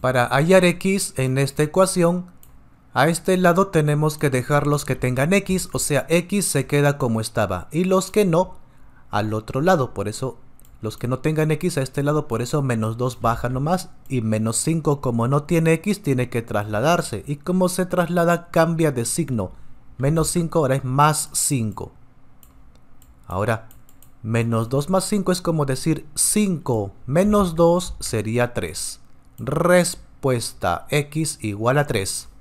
Para hallar x en esta ecuación, a este lado tenemos que dejar los que tengan x, o sea, x se queda como estaba. Y los que no, al otro lado. Por eso, los que no tengan x a este lado, por eso menos 2 baja nomás. Y menos 5, como no tiene x, tiene que trasladarse. Y como se traslada, cambia de signo. Menos 5 ahora es más 5. Ahora, menos 2 más 5 es como decir 5 menos 2 sería 3. Respuesta X igual a 3.